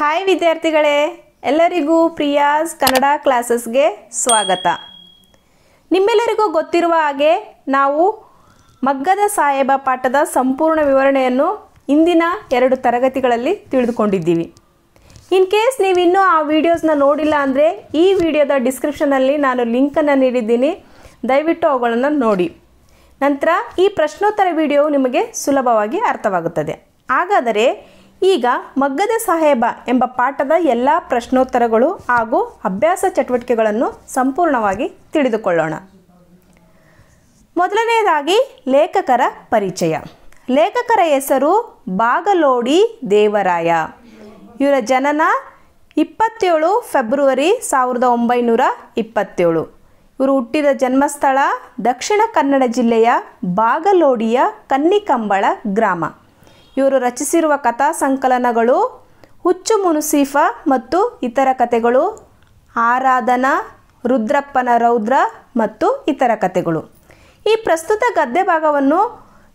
hi ವಿದ್ಯಾರ್ಥಿಗಳೇ ಎಲ್ಲರಿಗೂ ಪ್ರಿಯಾಸ್ ಕನ್ನಡ ಕ್ಲಾಸಸ್ಗೆ ಸ್ವಾಗತ ನಿಮ್ಮೆಲ್ಲರಿಗೂ ಗೊತ್ತಿರುವ ಹಾಗೆ ನಾವು ಮಗ್ಗದ ಸಾಹೇಬ ಪಾಠದ ಸಂಪೂರ್ಣ ವಿವರಣೆಯನ್ನು ಇಂದಿನ ಎರಡು ತರಗತಿಗಳಲ್ಲಿ ತಿಳಿದುಕೊಂಡಿದ್ದೀವಿ ಇನ್ ಕೇಸ್ ನೀವು ಇನ್ನೂ ಆ ವಿಡಿಯೋಸ್ನ ನೋಡಿಲ್ಲ ಅಂದರೆ ಈ ವಿಡಿಯೋದ ಡಿಸ್ಕ್ರಿಪ್ಷನಲ್ಲಿ ನಾನು ಲಿಂಕನ್ನು ನೀಡಿದ್ದೀನಿ ದಯವಿಟ್ಟು ಅವುಗಳನ್ನು ನೋಡಿ ನಂತರ ಈ ಪ್ರಶ್ನೋತ್ತರ ವಿಡಿಯೋ ನಿಮಗೆ ಸುಲಭವಾಗಿ ಅರ್ಥವಾಗುತ್ತದೆ ಹಾಗಾದರೆ ಈಗ ಮಗ್ಗದ ಸಾಹೇಬ ಎಂಬ ಪಾಠದ ಎಲ್ಲ ಪ್ರಶ್ನೋತ್ತರಗಳು ಹಾಗೂ ಅಭ್ಯಾಸ ಚಟುವಟಿಕೆಗಳನ್ನು ಸಂಪೂರ್ಣವಾಗಿ ತಿಳಿದುಕೊಳ್ಳೋಣ ಮೊದಲನೆಯದಾಗಿ ಲೇಖಕರ ಪರಿಚಯ ಲೇಖಕರ ಹೆಸರು ಬಾಗಲೋಡಿ ದೇವರಾಯ ಇವರ ಜನನ ಇಪ್ಪತ್ತೇಳು ಫೆಬ್ರವರಿ ಸಾವಿರದ ಒಂಬೈನೂರ ಇಪ್ಪತ್ತೇಳು ಇವರು ಹುಟ್ಟಿದ ಜನ್ಮಸ್ಥಳ ದಕ್ಷಿಣ ಕನ್ನಡ ಜಿಲ್ಲೆಯ ಬಾಗಲೋಡಿಯ ಕನ್ನಿಕಂಬಳ ಗ್ರಾಮ ಇವರು ರಚಿಸಿರುವ ಕಥಾ ಸಂಕಲನಗಳು ಹುಚ್ಚು ಮುನುಸೀಫ ಮತ್ತು ಇತರ ಕಥೆಗಳು ಆರಾಧನಾ ರುದ್ರಪ್ಪನ ರೌದ್ರ ಮತ್ತು ಇತರ ಕಥೆಗಳು ಈ ಪ್ರಸ್ತುತ ಗದ್ದೆ ಭಾಗವನ್ನು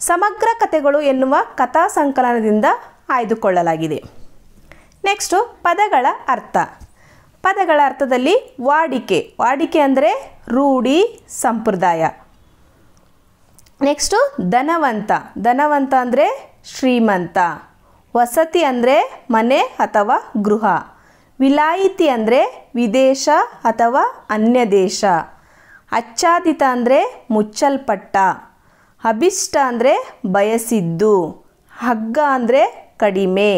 ಸಮಗ್ರ ಕಥೆಗಳು ಎನ್ನುವ ಕಥಾ ಸಂಕಲನದಿಂದ ಆಯ್ದುಕೊಳ್ಳಲಾಗಿದೆ ನೆಕ್ಸ್ಟು ಪದಗಳ ಅರ್ಥ ಪದಗಳ ಅರ್ಥದಲ್ಲಿ ವಾಡಿಕೆ ವಾಡಿಕೆ ಅಂದರೆ ರೂಢಿ ಸಂಪ್ರದಾಯ ನೆಕ್ಸ್ಟು ಧನವಂತ ಧನವಂತ ಅಂದರೆ ಶ್ರೀಮಂತ ವಸತಿ ಅಂದರೆ ಮನೆ ಅಥವಾ ಗೃಹ ವಿಲಾಯಿತಿ ಅಂದರೆ ವಿದೇಶ ಅಥವಾ ಅನ್ಯ ದೇಶ ಅಚ್ಚಾದಿತ ಅಂದರೆ ಮುಚ್ಚಲ್ಪಟ್ಟ ಅಭಿಷ್ಟ ಅಂದರೆ ಬಯಸಿದ್ದು ಹಗ್ಗ ಅಂದರೆ ಕಡಿಮೆ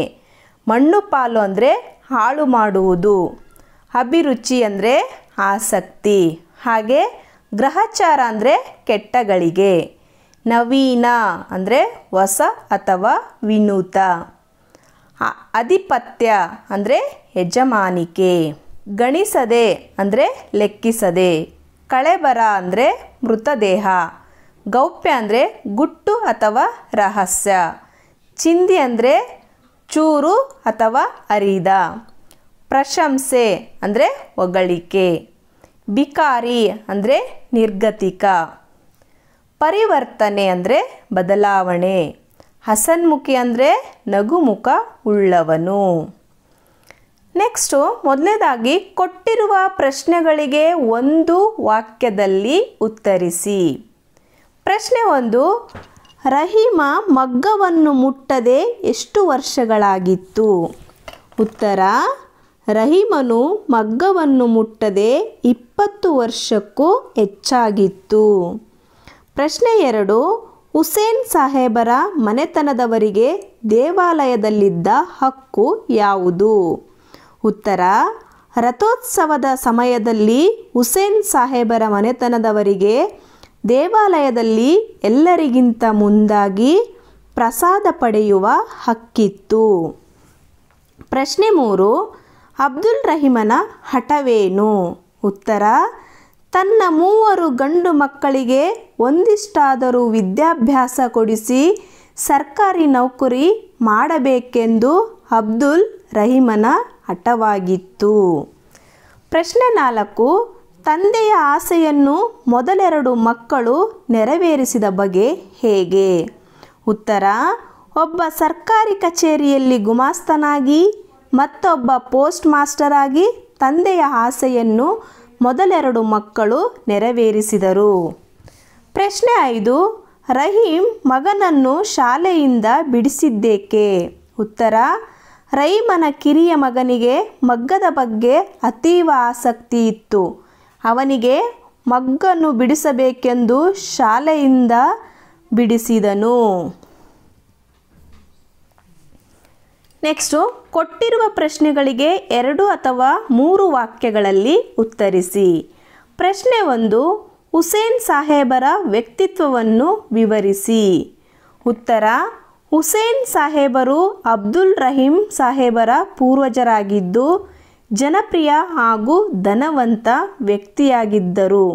ಮಣ್ಣು ಪಾಲು ಅಂದರೆ ಹಾಳು ಮಾಡುವುದು ಅಭಿರುಚಿ ಅಂದರೆ ಆಸಕ್ತಿ ಹಾಗೆ ಗ್ರಹಚಾರ ಅಂದರೆ ಕೆಟ್ಟಗಳಿಗೆ ನವೀನ ಅಂದರೆ ಹೊಸ ಅಥವಾ ವಿನೂತ ಅಧಿಪತ್ಯ ಅಂದರೆ ಯಜಮಾನಿಕೆ ಗಣಿಸದೆ ಅಂದರೆ ಲೆಕ್ಕಿಸದೆ ಕಳೆಬರ ಅಂದರೆ ಮೃತದೇಹ ಗೌಪ್ಯ ಅಂದರೆ ಗುಟ್ಟು ಅಥವಾ ರಹಸ್ಯ ಚಿಂದಿ ಅಂದರೆ ಚೂರು ಅಥವಾ ಅರಿದ ಪ್ರಶಂಸೆ ಅಂದರೆ ಒಗಳಿಕೆ ಬಿಕಾರಿ ಅಂದರೆ ನಿರ್ಗತಿಕ ಪರಿವರ್ತನೆ ಅಂದರೆ ಬದಲಾವಣೆ ಹಸನ್ಮುಖಿ ಅಂದರೆ ನಗುಮುಖ ಉಳ್ಳವನು ನೆಕ್ಸ್ಟು ಮೊದಲನೇದಾಗಿ ಕೊಟ್ಟಿರುವ ಪ್ರಶ್ನೆಗಳಿಗೆ ಒಂದು ವಾಕ್ಯದಲ್ಲಿ ಉತ್ತರಿಸಿ ಪ್ರಶ್ನೆ ಒಂದು ರಹೀಮ ಮಗ್ಗವನ್ನು ಮುಟ್ಟದೆ ಎಷ್ಟು ವರ್ಷಗಳಾಗಿತ್ತು ಉತ್ತರ ರಹೀಮನು ಮಗ್ಗವನ್ನು ಮುಟ್ಟದೆ ಇಪ್ಪತ್ತು ವರ್ಷಕ್ಕೂ ಹೆಚ್ಚಾಗಿತ್ತು ಪ್ರಶ್ನೆ ಎರಡು ಹುಸೇನ್ ಸಾಹೇಬರ ಮನೆತನದವರಿಗೆ ದೇವಾಲಯದಲ್ಲಿದ್ದ ಹಕ್ಕು ಯಾವುದು ಉತ್ತರ ರಥೋತ್ಸವದ ಸಮಯದಲ್ಲಿ ಹುಸೇನ್ ಸಾಹೇಬರ ಮನೆತನದವರಿಗೆ ದೇವಾಲಯದಲ್ಲಿ ಎಲ್ಲರಿಗಿಂತ ಮುಂದಾಗಿ ಪ್ರಸಾದ ಪಡೆಯುವ ಹಕ್ಕಿತ್ತು ಪ್ರಶ್ನೆ ಮೂರು ಅಬ್ದುಲ್ ರಹೀಮನ ಹಠವೇನು ಉತ್ತರ ತನ್ನ ಮೂವರು ಗಂಡು ಮಕ್ಕಳಿಗೆ ಒಂದಿಷ್ಟಾದರೂ ವಿದ್ಯಾಭ್ಯಾಸ ಕೊಡಿಸಿ ಸರ್ಕಾರಿ ನೌಕರಿ ಮಾಡಬೇಕೆಂದು ಅಬ್ದುಲ್ ರಹೀಮನ ಹಠವಾಗಿತ್ತು ಪ್ರಶ್ನೆ ನಾಲ್ಕು ತಂದೆಯ ಆಸೆಯನ್ನು ಮೊದಲೆರಡು ಮಕ್ಕಳು ನೆರವೇರಿಸಿದ ಬಗೆ ಹೇಗೆ ಉತ್ತರ ಒಬ್ಬ ಸರ್ಕಾರಿ ಕಚೇರಿಯಲ್ಲಿ ಗುಮಾಸ್ತನಾಗಿ ಮತ್ತೊಬ್ಬ ಪೋಸ್ಟ್ ಮಾಸ್ಟರ್ ಆಗಿ ತಂದೆಯ ಆಸೆಯನ್ನು ಮೊದಲೆರಡು ಮಕ್ಕಳು ನೆರವೇರಿಸಿದರು ಪ್ರಶ್ನೆ ಐದು ರಹೀಂ ಮಗನನ್ನು ಶಾಲೆಯಿಂದ ಬಿಡಿಸಿದ್ದೇಕೆ ಉತ್ತರ ರಹೀಮನ ಕಿರಿಯ ಮಗನಿಗೆ ಮಗ್ಗದ ಬಗ್ಗೆ ಅತೀವ ಆಸಕ್ತಿ ಇತ್ತು ಅವನಿಗೆ ಮಗ್ಗನ್ನು ಬಿಡಿಸಬೇಕೆಂದು ಶಾಲೆಯಿಂದ ಬಿಡಿಸಿದನು ನೆಕ್ಸ್ಟು ಕೊಟ್ಟಿರುವ ಪ್ರಶ್ನೆಗಳಿಗೆ ಎರಡು ಅಥವಾ ಮೂರು ವಾಕ್ಯಗಳಲ್ಲಿ ಉತ್ತರಿಸಿ ಪ್ರಶ್ನೆ ಒಂದು ಹುಸೇನ್ ಸಾಹೇಬರ ವ್ಯಕ್ತಿತ್ವವನ್ನು ವಿವರಿಸಿ ಉತ್ತರ ಹುಸೇನ್ ಸಾಹೇಬರು ಅಬ್ದುಲ್ ರಹೀಂ ಸಾಹೇಬರ ಪೂರ್ವಜರಾಗಿದ್ದು ಜನಪ್ರಿಯ ಹಾಗೂ ಧನವಂತ ವ್ಯಕ್ತಿಯಾಗಿದ್ದರು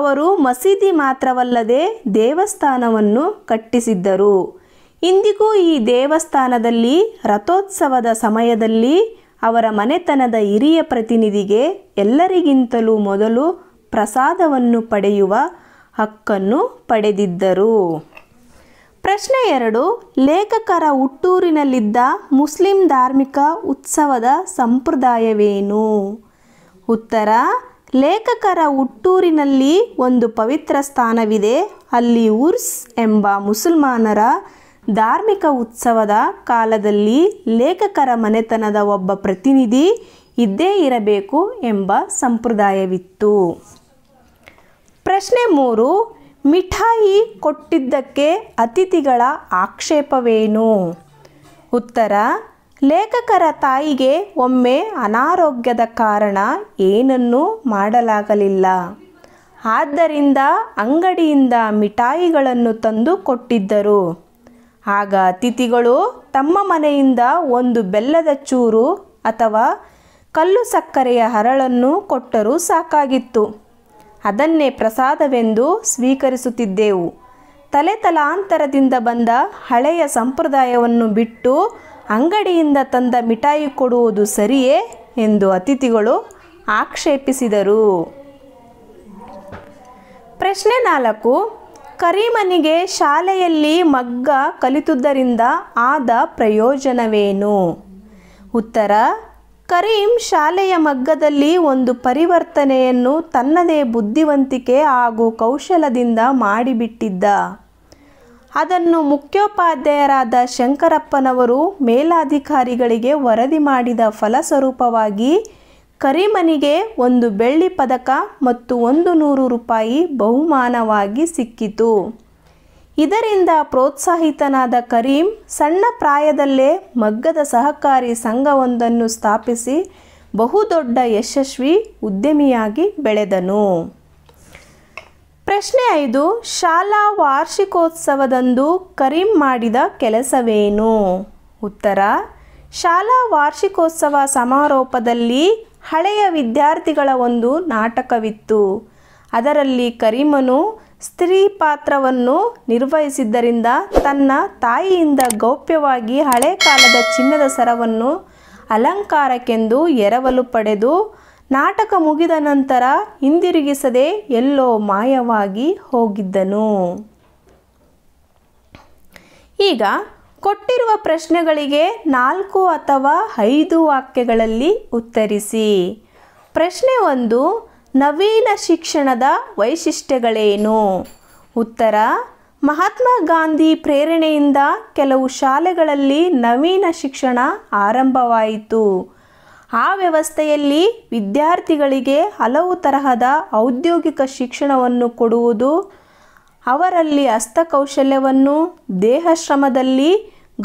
ಅವರು ಮಸೀದಿ ಮಾತ್ರವಲ್ಲದೆ ದೇವಸ್ಥಾನವನ್ನು ಕಟ್ಟಿಸಿದ್ದರು ಇಂದಿಗೂ ಈ ದೇವಸ್ಥಾನದಲ್ಲಿ ರಥೋತ್ಸವದ ಸಮಯದಲ್ಲಿ ಅವರ ಮನೆತನದ ಹಿರಿಯ ಪ್ರತಿನಿಧಿಗೆ ಎಲ್ಲರಿಗಿಂತಲೂ ಮೊದಲು ಪ್ರಸಾದವನ್ನು ಪಡೆಯುವ ಹಕ್ಕನ್ನು ಪಡೆದಿದ್ದರು ಪ್ರಶ್ನೆ ಎರಡು ಲೇಖಕರ ಹುಟ್ಟೂರಿನಲ್ಲಿದ್ದ ಮುಸ್ಲಿಂ ಧಾರ್ಮಿಕ ಉತ್ಸವದ ಸಂಪ್ರದಾಯವೇನು ಉತ್ತರ ಲೇಖಕರ ಹುಟ್ಟೂರಿನಲ್ಲಿ ಒಂದು ಪವಿತ್ರ ಸ್ಥಾನವಿದೆ ಅಲ್ಲಿ ಉರ್ಸ್ ಎಂಬ ಮುಸಲ್ಮಾನರ ಧಾರ್ಮಿಕ ಉತ್ಸವದ ಕಾಲದಲ್ಲಿ ಲೇಖಕರ ಮನೆತನದ ಒಬ್ಬ ಪ್ರತಿನಿಧಿ ಇದ್ದೇ ಇರಬೇಕು ಎಂಬ ಸಂಪ್ರದಾಯವಿತ್ತು ಪ್ರಶ್ನೆ ಮೂರು ಮಿಠಾಯಿ ಕೊಟ್ಟಿದ್ದಕ್ಕೆ ಅತಿಥಿಗಳ ಆಕ್ಷೇಪವೇನು ಉತ್ತರ ಲೇಖಕರ ತಾಯಿಗೆ ಒಮ್ಮೆ ಅನಾರೋಗ್ಯದ ಕಾರಣ ಏನನ್ನೂ ಮಾಡಲಾಗಲಿಲ್ಲ ಆದ್ದರಿಂದ ಅಂಗಡಿಯಿಂದ ಮಿಠಾಯಿಗಳನ್ನು ತಂದು ಕೊಟ್ಟಿದ್ದರು ಆಗ ಅತಿಥಿಗಳು ತಮ್ಮ ಮನೆಯಿಂದ ಒಂದು ಬೆಲ್ಲದ ಚೂರು ಅಥವಾ ಕಲ್ಲು ಸಕ್ಕರೆಯ ಹರಳನ್ನು ಕೊಟ್ಟರೂ ಸಾಕಾಗಿತ್ತು ಅದನ್ನೇ ಪ್ರಸಾದವೆಂದು ಸ್ವೀಕರಿಸುತ್ತಿದ್ದೆವು ತಲೆ ತಲಾಂತರದಿಂದ ಬಂದ ಹಳೆಯ ಸಂಪ್ರದಾಯವನ್ನು ಬಿಟ್ಟು ಅಂಗಡಿಯಿಂದ ತಂದ ಮಿಠಾಯಿ ಕೊಡುವುದು ಸರಿಯೇ ಎಂದು ಅತಿಥಿಗಳು ಆಕ್ಷೇಪಿಸಿದರು ಪ್ರಶ್ನೆ ನಾಲ್ಕು ಕರೀಮನಿಗೆ ಶಾಲೆಯಲ್ಲಿ ಮಗ್ಗ ಕಲಿತುದರಿಂದ ಆದ ಪ್ರಯೋಜನವೇನು ಉತ್ತರ ಕರೀಂ ಶಾಲೆಯ ಮಗ್ಗದಲ್ಲಿ ಒಂದು ಪರಿವರ್ತನೆಯನ್ನು ತನ್ನದೇ ಬುದ್ಧಿವಂತಿಕೆ ಹಾಗೂ ಕೌಶಲದಿಂದ ಮಾಡಿಬಿಟ್ಟಿದ್ದ ಅದನ್ನು ಮುಖ್ಯೋಪಾಧ್ಯಾಯರಾದ ಶಂಕರಪ್ಪನವರು ಮೇಲಾಧಿಕಾರಿಗಳಿಗೆ ವರದಿ ಮಾಡಿದ ಫಲಸ್ವರೂಪವಾಗಿ ಕರಿಮನಿಗೆ ಒಂದು ಬೆಳ್ಳಿ ಪದಕ ಮತ್ತು ಒಂದು ನೂರು ರೂಪಾಯಿ ಬಹುಮಾನವಾಗಿ ಸಿಕ್ಕಿತು ಇದರಿಂದ ಪ್ರೋತ್ಸಾಹಿತನಾದ ಕರೀಂ ಸಣ್ಣ ಪ್ರಾಯದಲ್ಲೇ ಮಗ್ಗದ ಸಹಕಾರಿ ಸಂಘವೊಂದನ್ನು ಸ್ಥಾಪಿಸಿ ಬಹುದೊಡ್ಡ ಯಶಸ್ವಿ ಉದ್ಯಮಿಯಾಗಿ ಬೆಳೆದನು ಪ್ರಶ್ನೆ ಐದು ಶಾಲಾ ವಾರ್ಷಿಕೋತ್ಸವದಂದು ಕರೀಂ ಮಾಡಿದ ಕೆಲಸವೇನು ಉತ್ತರ ಶಾಲಾ ವಾರ್ಷಿಕೋತ್ಸವ ಸಮಾರೋಪದಲ್ಲಿ ಹಳೆಯ ವಿದ್ಯಾರ್ಥಿಗಳ ಒಂದು ನಾಟಕವಿತ್ತು ಅದರಲ್ಲಿ ಕರೀಮನು ಸ್ತ್ರೀ ಪಾತ್ರವನ್ನು ನಿರ್ವಹಿಸಿದ್ದರಿಂದ ತನ್ನ ತಾಯಿಯಿಂದ ಗೌಪ್ಯವಾಗಿ ಹಳೆ ಕಾಲದ ಚಿನ್ನದ ಸರವನ್ನು ಅಲಂಕಾರಕ್ಕೆಂದು ಎರವಲು ಪಡೆದು ನಾಟಕ ಮುಗಿದ ನಂತರ ಹಿಂದಿರುಗಿಸದೆ ಎಲ್ಲೋ ಮಾಯವಾಗಿ ಹೋಗಿದ್ದನು ಈಗ ಕೊಟ್ಟಿರುವ ಪ್ರಶ್ನೆಗಳಿಗೆ ನಾಲ್ಕು ಅಥವಾ ಐದು ವಾಕ್ಯಗಳಲ್ಲಿ ಉತ್ತರಿಸಿ ಪ್ರಶ್ನೆ ಒಂದು ನವೀನ ಶಿಕ್ಷಣದ ವೈಶಿಷ್ಟ್ಯಗಳೇನು ಉತ್ತರ ಮಹಾತ್ಮ ಗಾಂಧಿ ಪ್ರೇರಣೆಯಿಂದ ಕೆಲವು ಶಾಲೆಗಳಲ್ಲಿ ನವೀನ ಶಿಕ್ಷಣ ಆರಂಭವಾಯಿತು ಆ ವ್ಯವಸ್ಥೆಯಲ್ಲಿ ವಿದ್ಯಾರ್ಥಿಗಳಿಗೆ ಹಲವು ತರಹದ ಔದ್ಯೋಗಿಕ ಶಿಕ್ಷಣವನ್ನು ಕೊಡುವುದು ಅವರಲ್ಲಿ ಹಸ್ತಕೌಶಲ್ಯವನ್ನು ದೇಹ ಶ್ರಮದಲ್ಲಿ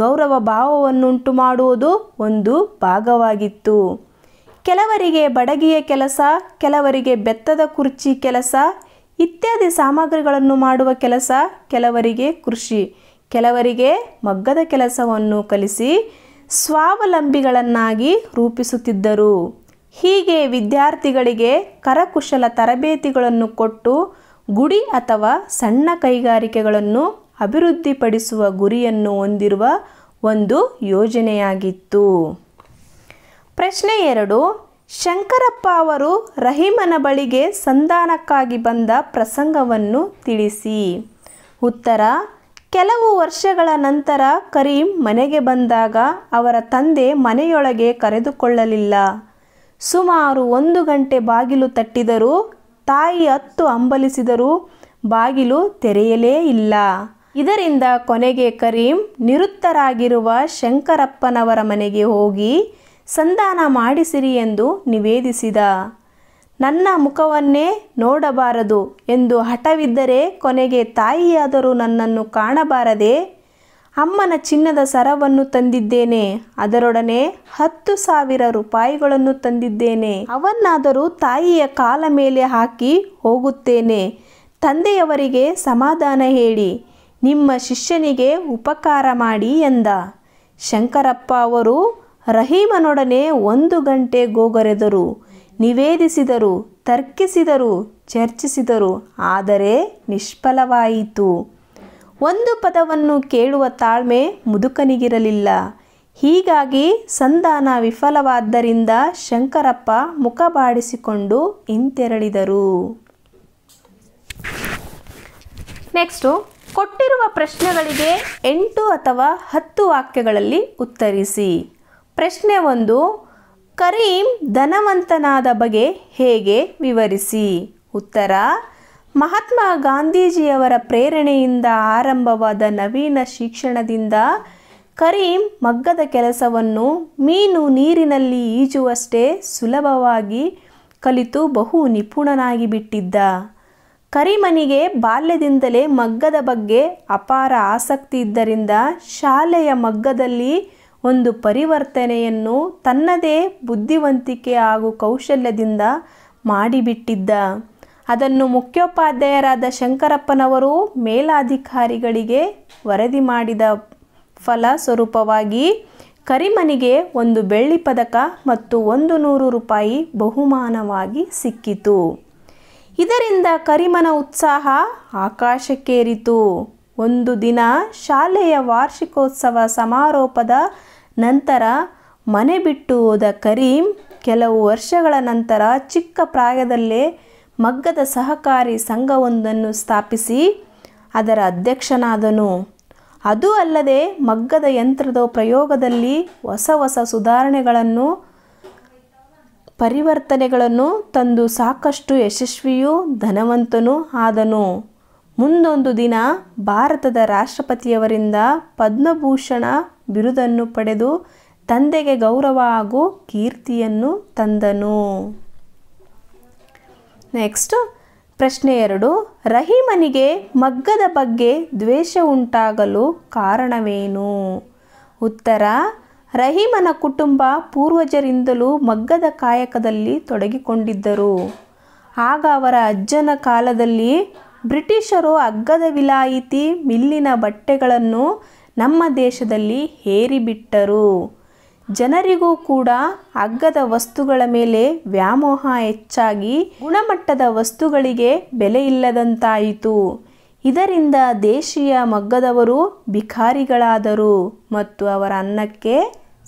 ಗೌರವ ಭಾವವನ್ನುಂಟು ಮಾಡುವುದು ಒಂದು ಭಾಗವಾಗಿತ್ತು ಕೆಲವರಿಗೆ ಬಡಗಿಯ ಕೆಲಸ ಕೆಲವರಿಗೆ ಬೆತ್ತದ ಕುರ್ಚಿ ಕೆಲಸ ಇತ್ಯಾದಿ ಸಾಮಗ್ರಿಗಳನ್ನು ಮಾಡುವ ಕೆಲಸ ಕೆಲವರಿಗೆ ಕೃಷಿ ಕೆಲವರಿಗೆ ಮಗ್ಗದ ಕೆಲಸವನ್ನು ಕಲಿಸಿ ಸ್ವಾವಲಂಬಿಗಳನ್ನಾಗಿ ರೂಪಿಸುತ್ತಿದ್ದರು ಹೀಗೆ ವಿದ್ಯಾರ್ಥಿಗಳಿಗೆ ಕರಕುಶಲ ತರಬೇತಿಗಳನ್ನು ಕೊಟ್ಟು ಗುಡಿ ಅಥವಾ ಸಣ್ಣ ಕೈಗಾರಿಕೆಗಳನ್ನು ಅಭಿವೃದ್ಧಿಪಡಿಸುವ ಗುರಿಯನ್ನು ಹೊಂದಿರುವ ಒಂದು ಯೋಜನೆಯಾಗಿತ್ತು ಪ್ರಶ್ನೆ ಎರಡು ಶಂಕರಪ್ಪ ಅವರು ರಹೀಮನ ಬಳಿಗೆ ಸಂಧಾನಕ್ಕಾಗಿ ಬಂದ ಪ್ರಸಂಗವನ್ನು ತಿಳಿಸಿ ಉತ್ತರ ಕೆಲವು ವರ್ಷಗಳ ನಂತರ ಕರೀಂ ಮನೆಗೆ ಬಂದಾಗ ಅವರ ತಂದೆ ಮನೆಯೊಳಗೆ ಕರೆದುಕೊಳ್ಳಲಿಲ್ಲ ಸುಮಾರು ಒಂದು ಗಂಟೆ ಬಾಗಿಲು ತಟ್ಟಿದರೂ ತಾಯಿ ಹತ್ತು ಅಂಬಲಿಸಿದರೂ ಬಾಗಿಲು ತೆರೆಯಲೇ ಇಲ್ಲ ಇದರಿಂದ ಕೊನೆಗೆ ಕರೀಂ ನಿವೃತ್ತರಾಗಿರುವ ಶಂಕರಪ್ಪನವರ ಮನೆಗೆ ಹೋಗಿ ಸಂಧಾನ ಮಾಡಿಸಿರಿ ಎಂದು ನಿವೇದಿಸಿದ ನನ್ನ ಮುಖವನ್ನೇ ನೋಡಬಾರದು ಎಂದು ಹಠವಿದ್ದರೆ ಕೊನೆಗೆ ತಾಯಿಯಾದರೂ ನನ್ನನ್ನು ಕಾಣಬಾರದೆ ಅಮ್ಮನ ಚಿನ್ನದ ಸರವನ್ನು ತಂದಿದ್ದೇನೆ ಅದರೊಡನೆ ಹತ್ತು ಸಾವಿರ ರೂಪಾಯಿಗಳನ್ನು ತಂದಿದ್ದೇನೆ ಅವನ್ನಾದರೂ ತಾಯಿಯ ಕಾಲ ಮೇಲೆ ಹಾಕಿ ಹೋಗುತ್ತೇನೆ ತಂದೆಯವರಿಗೆ ಸಮಾಧಾನ ಹೇಳಿ ನಿಮ್ಮ ಶಿಷ್ಯನಿಗೆ ಉಪಕಾರ ಮಾಡಿ ಎಂದ ಶಂಕರಪ್ಪ ಅವರು ರಹೀಮನೊಡನೆ ಒಂದು ಗಂಟೆ ಗೋಗರೆದರು ನಿವೇದಿಸಿದರು ತರ್ಕಿಸಿದರು ಚರ್ಚಿಸಿದರು ಆದರೆ ನಿಷ್ಫಲವಾಯಿತು ಒಂದು ಪದವನ್ನು ಕೇಳುವ ತಾಳ್ಮೆ ಮುದುಕನಿಗಿರಲಿಲ್ಲ ಹೀಗಾಗಿ ಸಂಧಾನ ವಿಫಲವಾದ್ದರಿಂದ ಶಂಕರಪ್ಪ ಮುಖ ಬಾಡಿಸಿಕೊಂಡು ಹಿಂತೆರಳಿದರು ನೆಕ್ಸ್ಟು ಕೊಟ್ಟಿರುವ ಪ್ರಶ್ನೆಗಳಿಗೆ ಎಂಟು ಅಥವಾ ಹತ್ತು ವಾಕ್ಯಗಳಲ್ಲಿ ಉತ್ತರಿಸಿ ಪ್ರಶ್ನೆ ಒಂದು ಕರೀಂ ಧನವಂತನಾದ ಬಗೆ ಹೇಗೆ ವಿವರಿಸಿ ಉತ್ತರ ಮಹಾತ್ಮ ಗಾಂಧೀಜಿಯವರ ಪ್ರೇರಣೆಯಿಂದ ಆರಂಭವಾದ ನವೀನ ಶಿಕ್ಷಣದಿಂದ ಕರೀಂ ಮಗ್ಗದ ಕೆಲಸವನ್ನು ಮೀನು ನೀರಿನಲ್ಲಿ ಈಜುವಷ್ಟೇ ಸುಲಭವಾಗಿ ಕಲಿತು ಬಹು ನಿಪುಣನಾಗಿ ಬಿಟ್ಟಿದ್ದ ಕರಿಮನಿಗೆ ಬಾಲ್ಯದಿಂದಲೇ ಮಗ್ಗದ ಬಗ್ಗೆ ಅಪಾರ ಆಸಕ್ತಿ ಇದ್ದರಿಂದ ಶಾಲೆಯ ಮಗ್ಗದಲ್ಲಿ ಒಂದು ಪರಿವರ್ತನೆಯನ್ನು ತನ್ನದೇ ಬುದ್ಧಿವಂತಿಕೆ ಹಾಗೂ ಕೌಶಲ್ಯದಿಂದ ಮಾಡಿಬಿಟ್ಟಿದ್ದ ಅದನ್ನು ಮುಖ್ಯೋಪಾಧ್ಯಾಯರಾದ ಶಂಕರಪ್ಪನವರು ಮೇಲಾಧಿಕಾರಿಗಳಿಗೆ ವರದಿ ಮಾಡಿದ ಫಲ ಸ್ವರೂಪವಾಗಿ ಕರಿಮನಿಗೆ ಒಂದು ಬೆಳ್ಳಿ ಪದಕ ಮತ್ತು ಒಂದು ನೂರು ರೂಪಾಯಿ ಬಹುಮಾನವಾಗಿ ಸಿಕ್ಕಿತು ಇದರಿಂದ ಕರಿಮನ ಉತ್ಸಾಹ ಆಕಾಶಕ್ಕೇರಿತು ಒಂದು ದಿನ ಶಾಲೆಯ ವಾರ್ಷಿಕೋತ್ಸವ ಸಮಾರೋಪದ ನಂತರ ಮನೆ ಬಿಟ್ಟು ಹೋದ ಕರೀಂ ಕೆಲವು ವರ್ಷಗಳ ನಂತರ ಚಿಕ್ಕ ಪ್ರಾಯದಲ್ಲೇ ಮಗ್ಗದ ಸಹಕಾರಿ ಸಂಘವೊಂದನ್ನು ಸ್ಥಾಪಿಸಿ ಅದರ ಅಧ್ಯಕ್ಷನಾದನು ಅದೂ ಅಲ್ಲದೆ ಮಗ್ಗದ ಯಂತ್ರದ ಪ್ರಯೋಗದಲ್ಲಿ ಹೊಸ ಹೊಸ ಸುಧಾರಣೆಗಳನ್ನು ಪರಿವರ್ತನೆಗಳನ್ನು ತಂದು ಸಾಕಷ್ಟು ಯಶಸ್ವಿಯೂ ಧನವಂತನೂ ಆದನು ಮುಂದೊಂದು ದಿನ ಭಾರತದ ರಾಷ್ಟ್ರಪತಿಯವರಿಂದ ಪದ್ಮಭೂಷಣ ಬಿರುದನ್ನು ಪಡೆದು ತಂದೆಗೆ ಗೌರವ ಹಾಗೂ ಕೀರ್ತಿಯನ್ನು ತಂದನು ನೆಕ್ಸ್ಟ್ ಪ್ರಶ್ನೆ ಎರಡು ರಹೀಮನಿಗೆ ಮಗ್ಗದ ಬಗ್ಗೆ ದ್ವೇಷ ಉಂಟಾಗಲು ಕಾರಣವೇನು ಉತ್ತರ ರಹೀಮನ ಕುಟುಂಬ ಪೂರ್ವಜರಿಂದಲೂ ಮಗ್ಗದ ಕಾಯಕದಲ್ಲಿ ತೊಡಗಿಕೊಂಡಿದ್ದರು ಆಗ ಅವರ ಅಜ್ಜನ ಕಾಲದಲ್ಲಿ ಬ್ರಿಟಿಷರು ಅಗ್ಗದ ವಿಲಾಯಿತಿ ಮಿಲ್ಲಿನ ಬಟ್ಟೆಗಳನ್ನು ನಮ್ಮ ದೇಶದಲ್ಲಿ ಹೇರಿಬಿಟ್ಟರು ಜನರಿಗೂ ಕೂಡ ಅಗ್ಗದ ವಸ್ತುಗಳ ಮೇಲೆ ವ್ಯಾಮೋಹ ಹೆಚ್ಚಾಗಿ ಗುಣಮಟ್ಟದ ವಸ್ತುಗಳಿಗೆ ಬೆಲೆ ಇಲ್ಲದಂತಾಯಿತು ಇದರಿಂದ ದೇಶೀಯ ಮಗ್ಗದವರು ಭಿಕಾರಿಗಳಾದರು ಮತ್ತು ಅವರ ಅನ್ನಕ್ಕೆ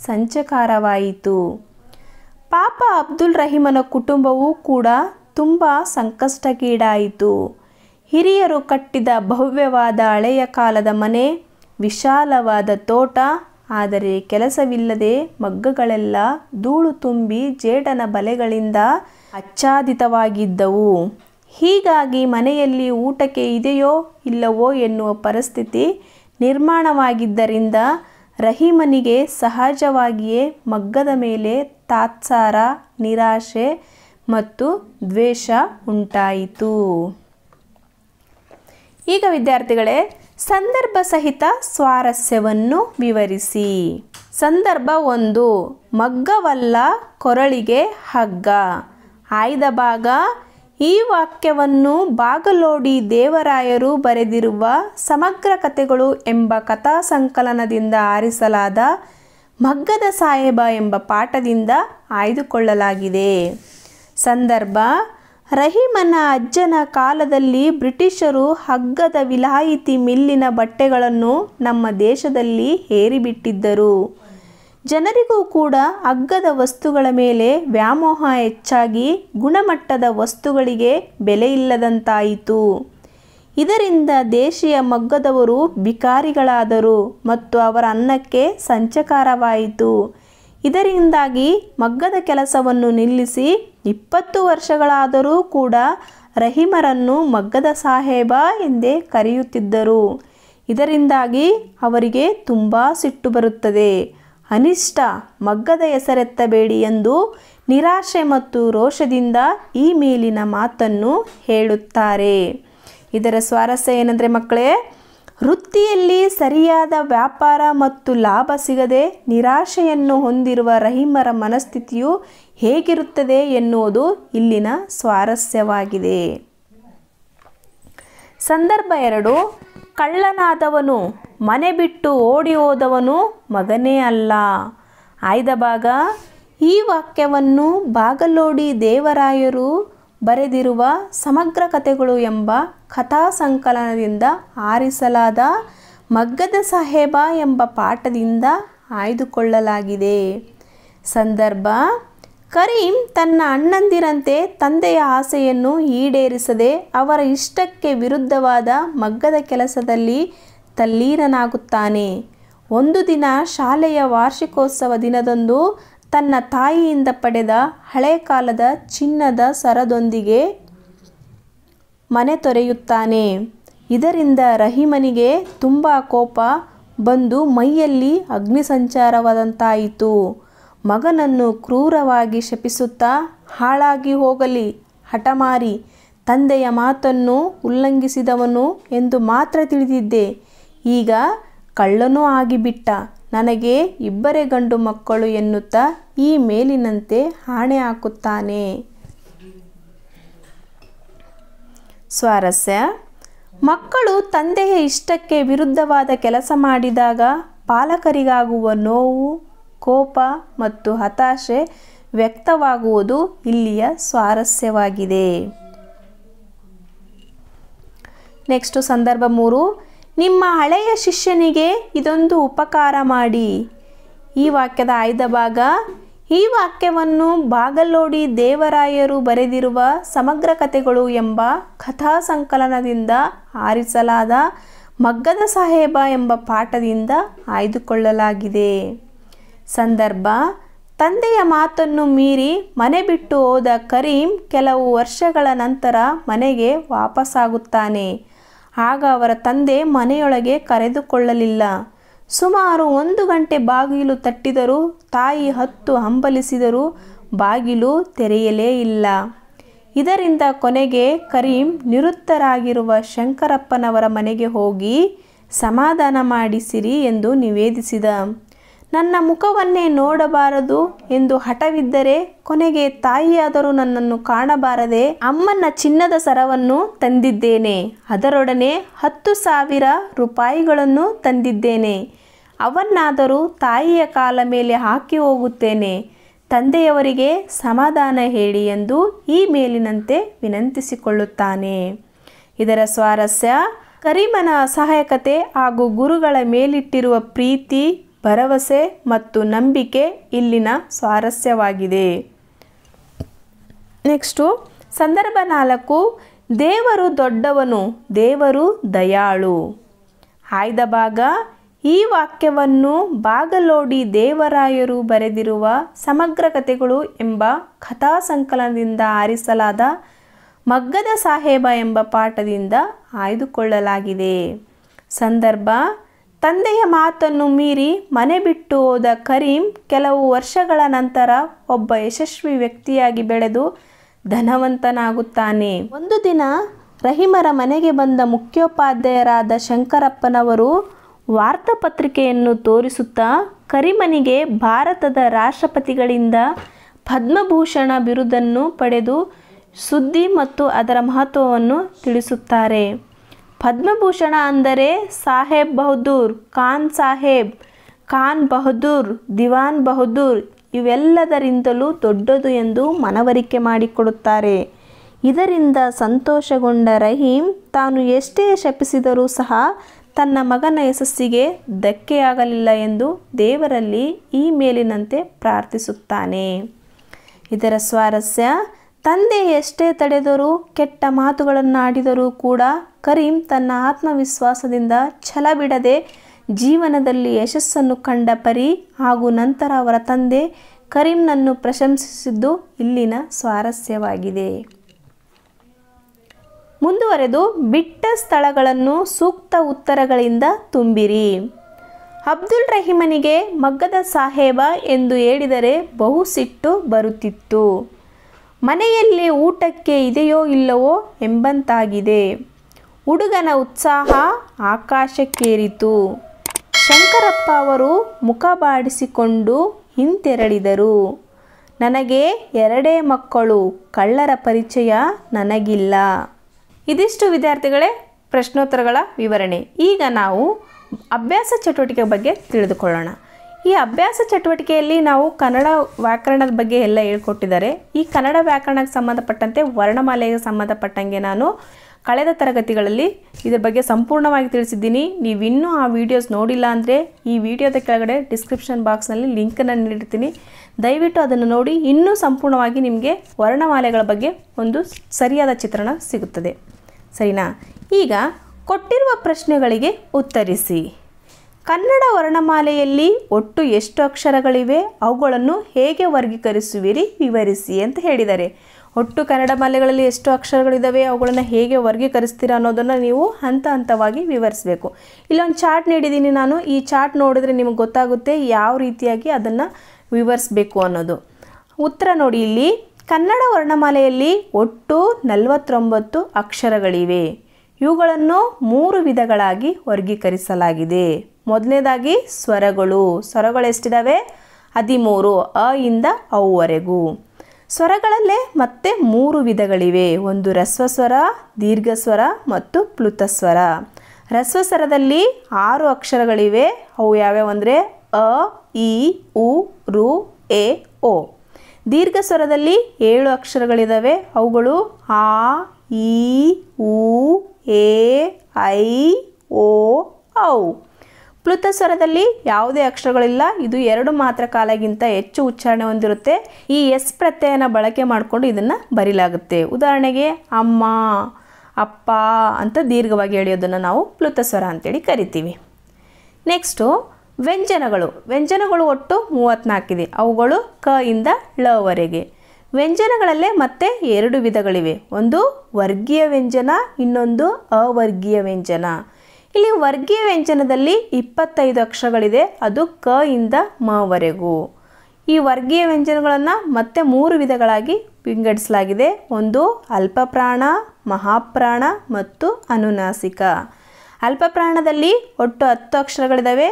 ಸಂಚಕಾರವಾಯಿತು ಪಾಪ ಅಬ್ದುಲ್ ರಹೀಮನ ಕುಟುಂಬವೂ ಕೂಡ ತುಂಬ ಸಂಕಷ್ಟಕ್ಕೀಡಾಯಿತು ಹಿರಿಯರು ಕಟ್ಟಿದ ಭವ್ಯವಾದ ಹಳೆಯ ಕಾಲದ ಮನೆ ವಿಶಾಲವಾದ ತೋಟ ಆದರೆ ಕೆಲಸವಿಲ್ಲದೆ ಮಗ್ಗಗಳೆಲ್ಲ ಧೂಳು ತುಂಬಿ ಜೇಡನ ಬಲೆಗಳಿಂದ ಆಚ್ಛಾದಿತವಾಗಿದ್ದವು ಹೀಗಾಗಿ ಮನೆಯಲ್ಲಿ ಊಟಕ್ಕೆ ಇದೆಯೋ ಇಲ್ಲವೋ ಎನ್ನುವ ಪರಿಸ್ಥಿತಿ ನಿರ್ಮಾಣವಾಗಿದ್ದರಿಂದ ರಹೀಮನಿಗೆ ಸಹಜವಾಗಿಯೇ ಮಗ್ಗದ ಮೇಲೆ ತಾತ್ಸಾರ ನಿರಾಶೆ ಮತ್ತು ದ್ವೇಷ ಉಂಟಾಯಿತು ಈಗ ವಿದ್ಯಾರ್ಥಿಗಳೇ ಸಂದರ್ಭ ಸಹಿತ ಸ್ವಾರಸ್ಯವನ್ನು ವಿವರಿಸಿ ಸಂದರ್ಭ ಒಂದು ಮಗ್ಗವಲ್ಲ ಕೊರಳಿಗೆ ಹಗ್ಗ ಆಯ್ದ ಭಾಗ ಈ ವಾಕ್ಯವನ್ನು ಬಾಗಲೋಡಿ ದೇವರಾಯರು ಬರೆದಿರುವ ಸಮಗ್ರ ಕಥೆಗಳು ಎಂಬ ಕಥಾ ಸಂಕಲನದಿಂದ ಆರಿಸಲಾದ ಮಗ್ಗದ ಸಾಹೇಬ ಎಂಬ ಪಾಠದಿಂದ ಆಯ್ದುಕೊಳ್ಳಲಾಗಿದೆ ಸಂದರ್ಭ ರಹೀಮನ ಅಜ್ಜನ ಕಾಲದಲ್ಲಿ ಬ್ರಿಟಿಷರು ಹಗ್ಗದ ವಿಲಾಯಿತಿ ಮಿಲ್ಲಿನ ಬಟ್ಟೆಗಳನ್ನು ನಮ್ಮ ದೇಶದಲ್ಲಿ ಹೇರಿಬಿಟ್ಟಿದ್ದರು ಜನರಿಗೂ ಕೂಡ ಅಗ್ಗದ ವಸ್ತುಗಳ ಮೇಲೆ ವ್ಯಾಮೋಹ ಹೆಚ್ಚಾಗಿ ಗುಣಮಟ್ಟದ ವಸ್ತುಗಳಿಗೆ ಬೆಲೆ ಇಲ್ಲದಂತಾಯಿತು ಇದರಿಂದ ದೇಶೀಯ ಮಗ್ಗದವರು ಬಿಕಾರಿಗಳಾದರು ಮತ್ತು ಅವರ ಅನ್ನಕ್ಕೆ ಸಂಚಕಾರವಾಯಿತು ಇದರಿಂದಾಗಿ ಮಗ್ಗದ ಕೆಲಸವನ್ನು ನಿಲ್ಲಿಸಿ ಇಪ್ಪತ್ತು ವರ್ಷಗಳಾದರೂ ಕೂಡ ರಹಿಮರನ್ನು ಮಗ್ಗದ ಸಾಹೇಬ ಎಂದೇ ಕರೆಯುತ್ತಿದ್ದರು ಇದರಿಂದಾಗಿ ಅವರಿಗೆ ತುಂಬ ಸಿಟ್ಟು ಬರುತ್ತದೆ ಅನಿಷ್ಟ ಮಗ್ಗದ ಹೆಸರೆತ್ತಬೇಡಿ ಎಂದು ನಿರಾಶೆ ಮತ್ತು ರೋಷದಿಂದ ಈ ಮೇಲಿನ ಮಾತನ್ನು ಹೇಳುತ್ತಾರೆ ಇದರ ಸ್ವಾರಸ್ಯ ಏನಂದರೆ ಮಕ್ಕಳೇ ವೃತ್ತಿಯಲ್ಲಿ ಸರಿಯಾದ ವ್ಯಾಪಾರ ಮತ್ತು ಲಾಭ ಸಿಗದೆ ನಿರಾಶೆಯನ್ನು ಹೊಂದಿರುವ ರಹೀಮರ ಮನಸ್ಥಿತಿಯು ಹೇಗಿರುತ್ತದೆ ಎನ್ನುವುದು ಇಲ್ಲಿನ ಸ್ವಾರಸ್ಯವಾಗಿದೆ ಸಂದರ್ಭ ಎರಡು ಕಳ್ಳನಾದವನು ಮನೆ ಬಿಟ್ಟು ಓಡಿ ಹೋದವನು ಮಗನೇ ಅಲ್ಲ ಆಯ್ದ ಭಾಗ ಈ ವಾಕ್ಯವನ್ನು ಬಾಗಲೋಡಿ ದೇವರಾಯರು ಬರೆದಿರುವ ಸಮಗ್ರ ಕಥೆಗಳು ಎಂಬ ಕಥಾ ಸಂಕಲನದಿಂದ ಆರಿಸಲಾದ ಮಗ್ಗದ ಸಾಹೇಬ ಎಂಬ ಪಾಠದಿಂದ ಆಯ್ದುಕೊಳ್ಳಲಾಗಿದೆ ಸಂದರ್ಭ ಕರೀಂ ತನ್ನ ಅಣ್ಣಂದಿರಂತೆ ತಂದೆಯ ಆಸೆಯನ್ನು ಈಡೇರಿಸದೆ ಅವರ ಇಷ್ಟಕ್ಕೆ ವಿರುದ್ಧವಾದ ಮಗ್ಗದ ಕೆಲಸದಲ್ಲಿ ತಲ್ಲೀನನಾಗುತ್ತಾನೆ ಒಂದು ದಿನ ಶಾಲೆಯ ವಾರ್ಷಿಕೋತ್ಸವ ದಿನದಂದು ತನ್ನ ತಾಯಿಯಿಂದ ಪಡೆದ ಹಳೆ ಕಾಲದ ಚಿನ್ನದ ಸರದೊಂದಿಗೆ ಮನೆ ತೊರೆಯುತ್ತಾನೆ ಇದರಿಂದ ರಹೀಮನಿಗೆ ತುಂಬ ಕೋಪ ಬಂದು ಮೈಯಲ್ಲಿ ಅಗ್ನಿ ಸಂಚಾರವಾದಂತಾಯಿತು ಮಗನನ್ನು ಕ್ರೂರವಾಗಿ ಶಪಿಸುತ್ತಾ ಹಾಳಾಗಿ ಹೋಗಲಿ ಹಠಮಾರಿ ತಂದೆಯ ಮಾತನ್ನು ಉಲ್ಲಂಘಿಸಿದವನು ಎಂದು ಮಾತ್ರ ತಿಳಿದಿದ್ದೆ ಈಗ ಕಳ್ಳನೂ ಆಗಿಬಿಟ್ಟ ನನಗೆ ಇಬ್ಬರೇ ಗಂಡು ಮಕ್ಕಳು ಎನ್ನುತ್ತಾ ಈ ಮೇಲಿನಂತೆ ಹಾಣೆ ಹಾಕುತ್ತಾನೆ ಸ್ವಾರಸ್ಯ ಮಕ್ಕಳು ತಂದೆಯ ಇಷ್ಟಕ್ಕೆ ವಿರುದ್ಧವಾದ ಕೆಲಸ ಮಾಡಿದಾಗ ಪಾಲಕರಿಗಾಗುವ ನೋವು ಕೋಪ ಮತ್ತು ಹತಾಶೆ ವ್ಯಕ್ತವಾಗುವುದು ಇಲ್ಲಿಯ ಸ್ವಾರಸ್ಯವಾಗಿದೆ ನೆಕ್ಸ್ಟ್ ಸಂದರ್ಭ ಮೂರು ನಿಮ್ಮ ಹಳೆಯ ಶಿಷ್ಯನಿಗೆ ಇದೊಂದು ಉಪಕಾರ ಮಾಡಿ ಈ ವಾಕ್ಯದ ಆಯ್ದ ಭಾಗ ಈ ವಾಕ್ಯವನ್ನು ಬಾಗಲೋಡಿ ದೇವರಾಯರು ಬರೆದಿರುವ ಸಮಗ್ರ ಕಥೆಗಳು ಎಂಬ ಕಥಾ ಸಂಕಲನದಿಂದ ಆರಿಸಲಾದ ಮಗ್ಗದ ಸಾಹೇಬ ಎಂಬ ಪಾಠದಿಂದ ಆಯ್ದುಕೊಳ್ಳಲಾಗಿದೆ ಸಂದರ್ಭ ತಂದೆಯ ಮಾತನ್ನು ಮೀರಿ ಮನೆ ಬಿಟ್ಟು ಹೋದ ಕರೀಂ ಕೆಲವು ವರ್ಷಗಳ ನಂತರ ಮನೆಗೆ ವಾಪಸ್ಸಾಗುತ್ತಾನೆ ಆಗ ಅವರ ತಂದೆ ಮನೆಯೊಳಗೆ ಕರೆದುಕೊಳ್ಳಲಿಲ್ಲ ಸುಮಾರು ಒಂದು ಗಂಟೆ ಬಾಗಿಲು ತಟ್ಟಿದರೂ ತಾಯಿ ಹತ್ತು ಹಂಬಲಿಸಿದರೂ ಬಾಗಿಲು ತೆರೆಯಲೇ ಇಲ್ಲ ಇದರಿಂದ ಕೊನೆಗೆ ಕರೀಂ ನಿವೃತ್ತರಾಗಿರುವ ಶಂಕರಪ್ಪನವರ ಮನೆಗೆ ಹೋಗಿ ಸಮಾಧಾನ ಮಾಡಿಸಿರಿ ಎಂದು ನಿವೇದಿಸಿದ ನನ್ನ ಮುಖವನ್ನೇ ನೋಡಬಾರದು ಎಂದು ಹಠವಿದ್ದರೆ ಕೊನೆಗೆ ತಾಯಿಯಾದರೂ ನನ್ನನ್ನು ಕಾಣಬಾರದೆ ಅಮ್ಮನ ಚಿನ್ನದ ಸರವನ್ನು ತಂದಿದ್ದೇನೆ ಅದರೊಡನೆ ಹತ್ತು ಸಾವಿರ ರೂಪಾಯಿಗಳನ್ನು ತಂದಿದ್ದೇನೆ ಅವನ್ನಾದರೂ ತಾಯಿಯ ಕಾಲ ಮೇಲೆ ಹಾಕಿ ಹೋಗುತ್ತೇನೆ ತಂದೆಯವರಿಗೆ ಸಮಾಧಾನ ಹೇಳಿ ಎಂದು ಈ ಮೇಲಿನಂತೆ ವಿನಂತಿಸಿಕೊಳ್ಳುತ್ತಾನೆ ಇದರ ಸ್ವಾರಸ್ಯ ಕರಿಮನ ಅಸಹಾಯಕತೆ ಹಾಗೂ ಗುರುಗಳ ಮೇಲಿಟ್ಟಿರುವ ಪ್ರೀತಿ ಭರವಸೆ ಮತ್ತು ನಂಬಿಕೆ ಇಲ್ಲಿನ ಸ್ವಾರಸ್ಯವಾಗಿದೆ ನೆಕ್ಸ್ಟು ಸಂದರ್ಭ ನಾಲ್ಕು ದೇವರು ದೊಡ್ಡವನು ದೇವರು ದಯಾಳು ಆಯ್ದ ಭಾಗ ಈ ವಾಕ್ಯವನ್ನು ಬಾಗಲೋಡಿ ದೇವರಾಯರು ಬರೆದಿರುವ ಸಮಗ್ರ ಕಥೆಗಳು ಎಂಬ ಕಥಾ ಸಂಕಲನದಿಂದ ಆರಿಸಲಾದ ಮಗ್ಗದ ಸಾಹೇಬ ಎಂಬ ಪಾಠದಿಂದ ಆಯ್ದುಕೊಳ್ಳಲಾಗಿದೆ ಸಂದರ್ಭ ತಂದೆಯ ಮಾತನ್ನು ಮೀರಿ ಮನೆ ಬಿಟ್ಟು ಹೋದ ಕರೀಂ ಕೆಲವು ವರ್ಷಗಳ ನಂತರ ಒಬ್ಬ ಯಶಸ್ವಿ ವ್ಯಕ್ತಿಯಾಗಿ ಬೆಳೆದು ಧನವಂತನಾಗುತ್ತಾನೆ ಒಂದು ದಿನ ರಹಿಮರ ಮನೆಗೆ ಬಂದ ಮುಖ್ಯೋಪಾಧ್ಯಾಯರಾದ ಶಂಕರಪ್ಪನವರು ವಾರ್ತಾಪತ್ರಿಕೆಯನ್ನು ತೋರಿಸುತ್ತಾ ಕರಿಮನಿಗೆ ಭಾರತದ ರಾಷ್ಟ್ರಪತಿಗಳಿಂದ ಪದ್ಮಭೂಷಣ ಬಿರುದನ್ನು ಪಡೆದು ಸುದ್ದಿ ಮತ್ತು ಅದರ ಮಹತ್ವವನ್ನು ತಿಳಿಸುತ್ತಾರೆ ಪದ್ಮಭೂಷಣ ಅಂದರೆ ಸಾಹೇಬ್ ಬಹದ್ದೂರ್ ಖಾನ್ ಸಾಹೇಬ್ ಖಾನ್ ಬಹದ್ದೂರ್ ದಿವಾನ್ ಬಹದ್ದೂರ್ ಇವೆಲ್ಲದರಿಂದಲೂ ದೊಡ್ಡದು ಎಂದು ಮನವರಿಕೆ ಮಾಡಿಕೊಡುತ್ತಾರೆ ಇದರಿಂದ ಸಂತೋಷಗೊಂಡ ರಹೀಂ ತಾನು ಎಷ್ಟೇ ಶಪಿಸಿದರೂ ಸಹ ತನ್ನ ಮಗನ ಯಶಸ್ಸಿಗೆ ಧಕ್ಕೆಯಾಗಲಿಲ್ಲ ಎಂದು ದೇವರಲ್ಲಿ ಈ ಮೇಲಿನಂತೆ ಪ್ರಾರ್ಥಿಸುತ್ತಾನೆ ಇದರ ಸ್ವಾರಸ್ಯ ತಂದೆ ಎಷ್ಟೇ ತಡೆದರೂ ಕೆಟ್ಟ ಮಾತುಗಳನ್ನಾಡಿದರೂ ಕೂಡ ಕರೀಂ ತನ್ನ ಆತ್ಮವಿಶ್ವಾಸದಿಂದ ಛಲ ಬಿಡದೆ ಜೀವನದಲ್ಲಿ ಯಶಸ್ಸನ್ನು ಕಂಡ ಪರಿ ಹಾಗೂ ನಂತರ ಅವರ ತಂದೆ ಕರೀಂನನ್ನು ಪ್ರಶಂಸಿಸಿದ್ದು ಇಲ್ಲಿನ ಸ್ವಾರಸ್ಯವಾಗಿದೆ ಮುಂದುವರೆದು ಬಿಟ್ಟ ಸ್ಥಳಗಳನ್ನು ಸೂಕ್ತ ಉತ್ತರಗಳಿಂದ ತುಂಬಿರಿ ಅಬ್ದುಲ್ ರಹೀಮನಿಗೆ ಮಗ್ಗದ ಸಾಹೇಬ ಎಂದು ಹೇಳಿದರೆ ಬಹು ಸಿಟ್ಟು ಬರುತ್ತಿತ್ತು ಮನೆಯಲ್ಲಿ ಊಟಕ್ಕೆ ಇದೆಯೋ ಇಲ್ಲವೋ ಎಂಬಂತಾಗಿದೆ ಹುಡುಗನ ಉತ್ಸಾಹ ಆಕಾಶಕ್ಕೇರಿತು ಶಂಕರಪ್ಪ ಅವರು ಮುಖ ಬಾಡಿಸಿಕೊಂಡು ಹಿಂತೆರಳಿದರು ನನಗೆ ಎರಡೇ ಮಕ್ಕಳು ಕಳ್ಳರ ಪರಿಚಯ ನನಗಿಲ್ಲ ಇದಿಷ್ಟು ವಿದ್ಯಾರ್ಥಿಗಳೇ ಪ್ರಶ್ನೋತ್ತರಗಳ ವಿವರಣೆ ಈಗ ನಾವು ಅಭ್ಯಾಸ ಚಟುವಟಿಕೆ ಬಗ್ಗೆ ತಿಳಿದುಕೊಳ್ಳೋಣ ಈ ಅಭ್ಯಾಸ ಚಟುವಟಿಕೆಯಲ್ಲಿ ನಾವು ಕನ್ನಡ ವ್ಯಾಕರಣದ ಬಗ್ಗೆ ಎಲ್ಲ ಹೇಳ್ಕೊಟ್ಟಿದ್ದಾರೆ ಈ ಕನ್ನಡ ವ್ಯಾಕರಣಕ್ಕೆ ಸಂಬಂಧಪಟ್ಟಂತೆ ವರ್ಣಮಾಲೆಗೆ ಸಂಬಂಧಪಟ್ಟಂಗೆ ನಾನು ಕಳೆದ ತರಗತಿಗಳಲ್ಲಿ ಇದ್ರ ಬಗ್ಗೆ ಸಂಪೂರ್ಣವಾಗಿ ತಿಳಿಸಿದ್ದೀನಿ ನೀವು ಆ ವಿಡಿಯೋಸ್ ನೋಡಿಲ್ಲ ಅಂದರೆ ಈ ವಿಡಿಯೋದ ಕೆಳಗಡೆ ಡಿಸ್ಕ್ರಿಪ್ಷನ್ ಬಾಕ್ಸ್ನಲ್ಲಿ ಲಿಂಕನ್ನು ನೀಡಿರ್ತೀನಿ ದಯವಿಟ್ಟು ಅದನ್ನು ನೋಡಿ ಇನ್ನೂ ಸಂಪೂರ್ಣವಾಗಿ ನಿಮಗೆ ವರ್ಣಮಾಲೆಗಳ ಬಗ್ಗೆ ಒಂದು ಸರಿಯಾದ ಚಿತ್ರಣ ಸಿಗುತ್ತದೆ ಸರಿನಾ ಈಗ ಕೊಟ್ಟಿರುವ ಪ್ರಶ್ನೆಗಳಿಗೆ ಉತ್ತರಿಸಿ ಕನ್ನಡ ವರ್ಣಮಾಲೆಯಲ್ಲಿ ಒಟ್ಟು ಎಷ್ಟು ಅಕ್ಷರಗಳಿವೆ ಅವುಗಳನ್ನು ಹೇಗೆ ವರ್ಗೀಕರಿಸುವಿರಿ ವಿವರಿಸಿ ಅಂತ ಹೇಳಿದ್ದಾರೆ ಒಟ್ಟು ಕನ್ನಡ ಮಾಲೆಗಳಲ್ಲಿ ಎಷ್ಟು ಅಕ್ಷರಗಳಿದ್ದಾವೆ ಅವುಗಳನ್ನು ಹೇಗೆ ವರ್ಗೀಕರಿಸ್ತೀರಾ ಅನ್ನೋದನ್ನು ನೀವು ಹಂತ ಹಂತವಾಗಿ ವಿವರಿಸಬೇಕು ಇಲ್ಲೊಂದು ಚಾರ್ಟ್ ನೀಡಿದ್ದೀನಿ ನಾನು ಈ ಚಾರ್ಟ್ ನೋಡಿದ್ರೆ ನಿಮಗೆ ಗೊತ್ತಾಗುತ್ತೆ ಯಾವ ರೀತಿಯಾಗಿ ಅದನ್ನು ವಿವರಿಸಬೇಕು ಅನ್ನೋದು ಉತ್ತರ ನೋಡಿ ಇಲ್ಲಿ ಕನ್ನಡ ವರ್ಣಮಾಲೆಯಲ್ಲಿ ಒಟ್ಟು ನಲವತ್ತೊಂಬತ್ತು ಅಕ್ಷರಗಳಿವೆ ಇವುಗಳನ್ನು ಮೂರು ವಿಧಗಳಾಗಿ ವರ್ಗೀಕರಿಸಲಾಗಿದೆ ಮೊದಲನೇದಾಗಿ ಸ್ವರಗಳು ಸ್ವರಗಳು ಎಷ್ಟಿದ್ದಾವೆ ಹದಿಮೂರು ಅ ಇಂದ ಅವರೆಗೂ ಸ್ವರಗಳಲ್ಲೇ ಮತ್ತೆ ಮೂರು ವಿಧಗಳಿವೆ ಒಂದು ರಸ್ವಸ್ವರ ದೀರ್ಘಸ್ವರ ಮತ್ತು ಪ್ಲುತಸ್ವರ ರಸ್ವಸ್ವರದಲ್ಲಿ ಆರು ಅಕ್ಷರಗಳಿವೆ ಅವು ಯಾವ್ಯಾವು ಅಂದರೆ ಅ ಇ ಉ ರು ಎ ಓ ದೀರ್ಘ ಸ್ವರದಲ್ಲಿ ಏಳು ಅಕ್ಷರಗಳಿದ್ದಾವೆ ಅವುಗಳು ಆ ಇ ಉ ಎ ಐ ಓ ಔ ಪ್ಲುತ ಸ್ವರದಲ್ಲಿ ಯಾವುದೇ ಅಕ್ಷರಗಳಿಲ್ಲ ಇದು ಎರಡು ಮಾತ್ರ ಕಾಲಗಿಂತ ಹೆಚ್ಚು ಉಚ್ಚಾರಣೆ ಹೊಂದಿರುತ್ತೆ ಈ ಎಸ್ ಪ್ರತ್ಯಯನ ಬಳಕೆ ಮಾಡಿಕೊಂಡು ಇದನ್ನು ಬರೀಲಾಗುತ್ತೆ ಉದಾಹರಣೆಗೆ ಅಮ್ಮ ಅಪ್ಪ ಅಂತ ದೀರ್ಘವಾಗಿ ಎಳೆಯೋದನ್ನು ನಾವು ಪ್ಲುತ ಸ್ವರ ಅಂತೇಳಿ ಕರಿತೀವಿ ನೆಕ್ಸ್ಟು ವ್ಯಂಜನಗಳು ವ್ಯಂಜನಗಳು ಒಟ್ಟು ಮೂವತ್ತ್ನಾಲ್ಕಿದೆ ಅವುಗಳು ಕ ಇಂದ ಲವರೆಗೆ ವ್ಯಂಜನಗಳಲ್ಲೇ ಮತ್ತೆ ಎರಡು ವಿಧಗಳಿವೆ ಒಂದು ವರ್ಗೀಯ ವ್ಯಂಜನ ಇನ್ನೊಂದು ಅವರ್ಗೀಯ ವ್ಯಂಜನ ಇಲ್ಲಿ ವರ್ಗೀಯ ವ್ಯಂಜನದಲ್ಲಿ ಇಪ್ಪತ್ತೈದು ಅಕ್ಷರಗಳಿದೆ ಅದು ಕ ಇಂದ ಮವರೆಗೂ ಈ ವರ್ಗೀಯ ವ್ಯಂಜನಗಳನ್ನು ಮತ್ತೆ ಮೂರು ವಿಧಗಳಾಗಿ ವಿಂಗಡಿಸಲಾಗಿದೆ ಒಂದು ಅಲ್ಪಪ್ರಾಣ ಮಹಾಪ್ರಾಣ ಮತ್ತು ಅನುನಾಸಿಕ ಅಲ್ಪಪ್ರಾಣದಲ್ಲಿ ಒಟ್ಟು ಹತ್ತು ಅಕ್ಷರಗಳಿದ್ದಾವೆ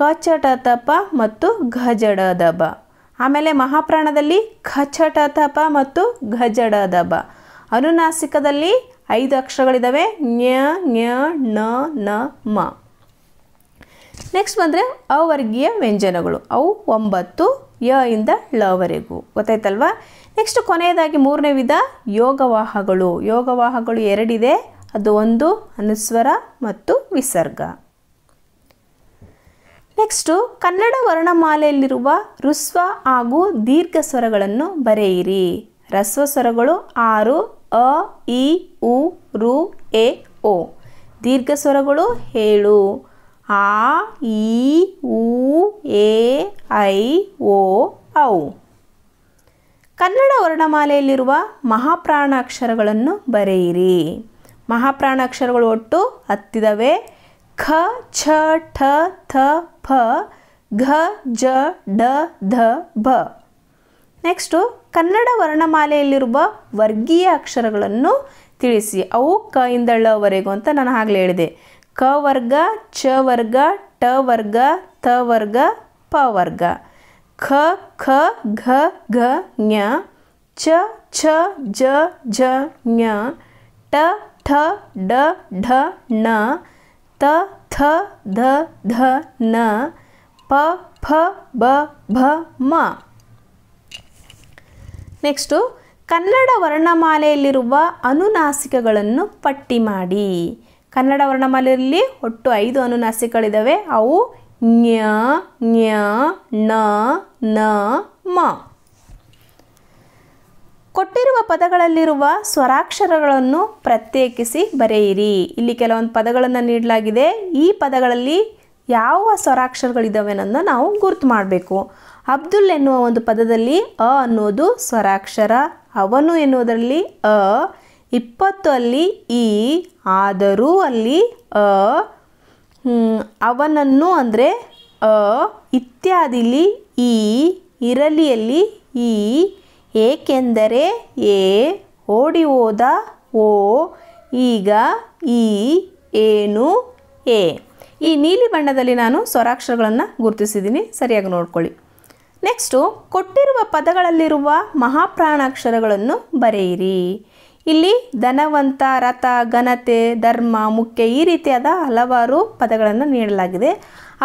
ಕ ಚ ಟ ಮತ್ತು ಘ ಜ ಆಮೇಲೆ ಮಹಾಪ್ರಾಣದಲ್ಲಿ ಖ ಚ ಮತ್ತು ಘ ಜ ಅನುನಾಸಿಕದಲ್ಲಿ ಐದು ಅಕ್ಷರಗಳಿದ್ದಾವೆ ನ್ಯ ಞ ಣ ನ ಮ ನೆಕ್ಸ್ಟ್ ಬಂದರೆ ಅವರ್ಗೀಯ ವ್ಯಂಜನಗಳು ಅವು ಒಂಬತ್ತು ಯ ಇಂದ ಲವರೆಗೂ ಗೊತ್ತಾಯ್ತಲ್ವಾ ನೆಕ್ಸ್ಟ್ ಕೊನೆಯದಾಗಿ ಮೂರನೇ ವಿಧ ಯೋಗವಾಹಗಳು ಯೋಗವಾಹಗಳು ಎರಡಿದೆ ಅದು ಒಂದು ಅನುಸ್ವರ ಮತ್ತು ವಿಸರ್ಗ ನೆಕ್ಸ್ಟು ಕನ್ನಡ ವರ್ಣಮಾಲೆಯಲ್ಲಿರುವ ರುಸ್ವ ಹಾಗೂ ದೀರ್ಘ ಸ್ವರಗಳನ್ನು ಬರೆಯಿರಿ ರಸ್ವ ಸ್ವರಗಳು ಆರು ಅ ಇ ಉ ರು ಎ ಓ ದೀರ್ಘ ಸ್ವರಗಳು ಹೇಳು ಆ ಇ ಉ ಎ ಐ ಓ ಔ ಕನ್ನಡ ವರ್ಣಮಾಲೆಯಲ್ಲಿರುವ ಮಹಾಪ್ರಾಣಾಕ್ಷರಗಳನ್ನು ಬರೆಯಿರಿ ಮಹಾಪ್ರಾಣಾಕ್ಷರಗಳು ಒಟ್ಟು ಹತ್ತಿದವೆ ಖ ಛ ಠ ಥ ಫ ಘ ಜ ಡ ಧ ಭ ನೆಕ್ಸ್ಟು ಕನ್ನಡ ವರ್ಣಮಾಲೆಯಲ್ಲಿರುವ ವರ್ಗೀಯ ಅಕ್ಷರಗಳನ್ನು ತಿಳಿಸಿ ಅವು ಕ ಇಂದ ಳವರೆಗೂ ಅಂತ ನಾನು ಆಗಲೇ ಹೇಳಿದೆ ಕ ವರ್ಗ ಚ ವರ್ಗ ಟ ವರ್ಗ ತ ವರ್ಗ ಪ ವರ್ಗ ಖ ಖ ಘ ಘ ಞ ಚ ಛ ಜ ಝ ಞ ಟ ಠ ಡ ಢ ಣ ತ ಥ ಧ ಧ ನ ಪ ಫ ಬ ಭ ಮ ನೆಕ್ಸ್ಟು ಕನ್ನಡ ವರ್ಣಮಾಲೆಯಲ್ಲಿರುವ ಅನುನಾಸಿಕಗಳನ್ನು ಪಟ್ಟಿ ಮಾಡಿ ಕನ್ನಡ ವರ್ಣಮಾಲೆಯಲ್ಲಿ ಒಟ್ಟು ಐದು ಅನುನಾಸಿಕಗಳಿದ್ದಾವೆ ಅವು ಜ್ಞ ಜ್ಞ ನ ನ ಮ ಕೊಟ್ಟಿರುವ ಪದಗಳಲ್ಲಿರುವ ಸ್ವರಾಕ್ಷರಗಳನ್ನು ಪ್ರತ್ಯೇಕಿಸಿ ಬರೆಯಿರಿ ಇಲ್ಲಿ ಕೆಲವೊಂದು ಪದಗಳನ್ನು ನೀಡಲಾಗಿದೆ ಈ ಪದಗಳಲ್ಲಿ ಯಾವ ಸ್ವರಾಕ್ಷರಗಳಿದ್ದಾವೆ ಅನ್ನೋದನ್ನ ನಾವು ಗುರುತು ಮಾಡಬೇಕು ಅಬ್ದುಲ್ ಎನ್ನುವ ಒಂದು ಪದದಲ್ಲಿ ಅ ಅನ್ನೋದು ಸ್ವರಾಕ್ಷರ ಅವನು ಎನ್ನುವುದರಲ್ಲಿ ಅ ಇಪ್ಪತ್ತು ಅಲ್ಲಿ ಇ ಆದರೂ ಅಲ್ಲಿ ಅ ಅವನನ್ನು ಅಂದರೆ ಅ ಇತ್ಯಾದಿಲಿ ಇ ಇರಲಿಯಲ್ಲಿ ಇ ಏಕೆಂದರೆ ಎ ಓಡಿ ಹೋದ ಓ ಈಗ ಇ ಏನು ಎ ಈ ನೀಲಿ ಬಣ್ಣದಲ್ಲಿ ನಾನು ಸ್ವರಾಕ್ಷರಗಳನ್ನು ಗುರುತಿಸಿದ್ದೀನಿ ಸರಿಯಾಗಿ ನೋಡ್ಕೊಳ್ಳಿ ನೆಕ್ಸ್ಟು ಕೊಟ್ಟಿರುವ ಪದಗಳಲ್ಲಿರುವ ಮಹಾಪ್ರಾಣಾಕ್ಷರಗಳನ್ನು ಬರೆಯಿರಿ ಇಲ್ಲಿ ಧನವಂತ ರಥ ಘನತೆ ಧರ್ಮ ಮುಖ್ಯ ಈ ರೀತಿಯಾದ ಹಲವಾರು ಪದಗಳನ್ನು ನೀಡಲಾಗಿದೆ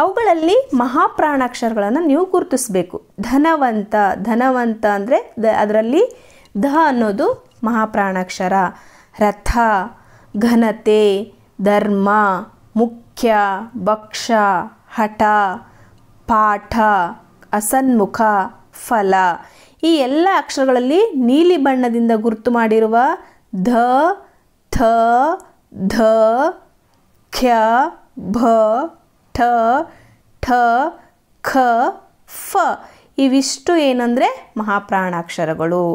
ಅವುಗಳಲ್ಲಿ ಮಹಾಪ್ರಾಣಾಕ್ಷರಗಳನ್ನು ನೀವು ಗುರುತಿಸಬೇಕು ಧನವಂತ ಧನವಂತ ಅಂದರೆ ದ ಅದರಲ್ಲಿ ಧ ಅನ್ನೋದು ಮಹಾಪ್ರಾಣಾಕ್ಷರ ರಥ ಘನತೆ ಧರ್ಮ ಮುಖ್ಯ ಭಕ್ಷ ಹಠ ಪಾಠ ಅಸನ್ಮುಖ ಫಲ ಈ ಎಲ್ಲ ಅಕ್ಷರಗಳಲ್ಲಿ ನೀಲಿ ಬಣ್ಣದಿಂದ ಗುರುತು ಮಾಡಿರುವ ಧ ಥ ಧ ಖ್ಯ ಭ ಠ ಠ ಖ ಫ ಇವಿಷ್ಟು ಏನಂದರೆ ಮಹಾಪ್ರಾಣಾಕ್ಷರಗಳು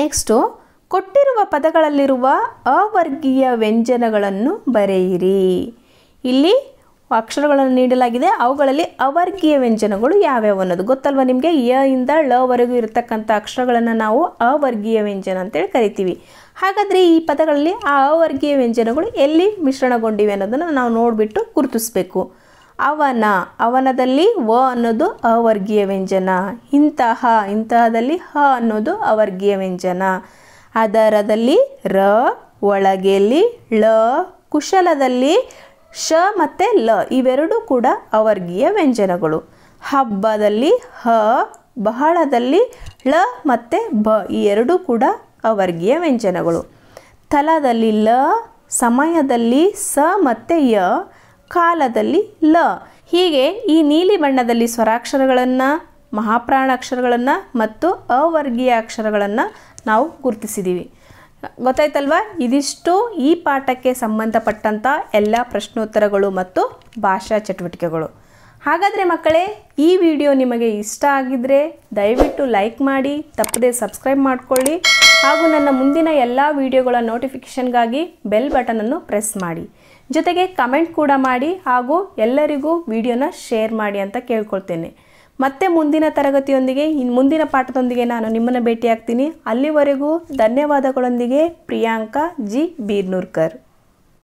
ನೆಕ್ಸ್ಟು ಕೊಟ್ಟಿರುವ ಪದಗಳಲ್ಲಿರುವ ಅವರ್ಗೀಯ ವ್ಯಂಜನಗಳನ್ನು ಬರೆಯಿರಿ ಇಲ್ಲಿ ಅಕ್ಷರಗಳನ್ನು ನೀಡಲಾಗಿದೆ ಅವುಗಳಲ್ಲಿ ಅವರ್ಗೀಯ ವ್ಯಂಜನಗಳು ಯಾವ್ಯಾವ ಅನ್ನೋದು ಗೊತ್ತಲ್ವ ನಿಮಗೆ ಯ ಇಂದ ವರೆಗೂ ಇರತಕ್ಕಂಥ ಅಕ್ಷರಗಳನ್ನು ನಾವು ಅವರ್ಗೀಯ ವ್ಯಂಜನ ಅಂತೇಳಿ ಕರಿತೀವಿ ಹಾಗಾದರೆ ಈ ಪದಗಳಲ್ಲಿ ಆ ಅವರ್ಗೀಯ ವ್ಯಂಜನಗಳು ಎಲ್ಲಿ ಮಿಶ್ರಣಗೊಂಡಿವೆ ಅನ್ನೋದನ್ನು ನಾವು ನೋಡಿಬಿಟ್ಟು ಗುರುತಿಸ್ಬೇಕು ಅವನ ಅವನದಲ್ಲಿ ವ ಅನ್ನೋದು ಅವರ್ಗೀಯ ವ್ಯಂಜನ ಇಂತಹ ಇಂತಹದಲ್ಲಿ ಹ ಅನ್ನೋದು ಅವರ್ಗೀಯ ವ್ಯಂಜನ ಅದರದಲ್ಲಿ ರ ಒಳಗೆಯಲ್ಲಿ ಳ ಕುಶಲದಲ್ಲಿ ಶ ಮತ್ತು ಲ ಇವೆರಡೂ ಕೂಡ ಅವರ್ಗೀಯ ವ್ಯಂಜನಗಳು ಹಬ್ಬದಲ್ಲಿ ಹ ಬಹಳದಲ್ಲಿ ಳ ಮತ್ತು ಬ ಈ ಎರಡೂ ಕೂಡ ಅವರ್ಗೀಯ ವ್ಯಂಜನಗಳು ತಲದಲ್ಲಿ ಲ ಸಮಯದಲ್ಲಿ ಸ ಮತ್ತು ಯ ಕಾಲದಲ್ಲಿ ಲ ಹೀಗೆ ಈ ನೀಲಿ ಬಣ್ಣದಲ್ಲಿ ಸ್ವರಾಕ್ಷರಗಳನ್ನು ಮಹಾಪ್ರಾಣಾಕ್ಷರಗಳನ್ನು ಮತ್ತು ಅವರ್ಗೀಯ ಅಕ್ಷರಗಳನ್ನು ನಾವು ಗುರುತಿಸಿದ್ದೀವಿ ಗೊತ್ತಾಯ್ತಲ್ವಾ ಇದಿಷ್ಟು ಈ ಪಾಠಕ್ಕೆ ಸಂಬಂಧಪಟ್ಟಂಥ ಎಲ್ಲ ಪ್ರಶ್ನೋತ್ತರಗಳು ಮತ್ತು ಭಾಷಾ ಚಟುವಟಿಕೆಗಳು ಹಾಗಾದರೆ ಮಕ್ಕಳೇ ಈ ವಿಡಿಯೋ ನಿಮಗೆ ಇಷ್ಟ ಆಗಿದ್ದರೆ ದಯವಿಟ್ಟು ಲೈಕ್ ಮಾಡಿ ತಪ್ಪದೇ ಸಬ್ಸ್ಕ್ರೈಬ್ ಮಾಡಿಕೊಳ್ಳಿ ಹಾಗೂ ನನ್ನ ಮುಂದಿನ ಎಲ್ಲ ವಿಡಿಯೋಗಳ ನೋಟಿಫಿಕೇಷನ್ಗಾಗಿ ಬೆಲ್ ಬಟನನ್ನು ಪ್ರೆಸ್ ಮಾಡಿ ಜೊತೆಗೆ ಕಮೆಂಟ್ ಕೂಡ ಮಾಡಿ ಹಾಗೂ ಎಲ್ಲರಿಗೂ ವಿಡಿಯೋನ ಶೇರ್ ಮಾಡಿ ಅಂತ ಕೇಳ್ಕೊಳ್ತೇನೆ ಮತ್ತೆ ಮುಂದಿನ ತರಗತಿಯೊಂದಿಗೆ ಇನ್ನು ಮುಂದಿನ ಪಾಠದೊಂದಿಗೆ ನಾನು ನಿಮ್ಮನ್ನು ಭೇಟಿಯಾಗ್ತೀನಿ ಅಲ್ಲಿವರೆಗೂ ಧನ್ಯವಾದಗಳೊಂದಿಗೆ ಪ್ರಿಯಾಂಕಾ ಜಿ ಬೀರ್ನೂರ್ಕರ್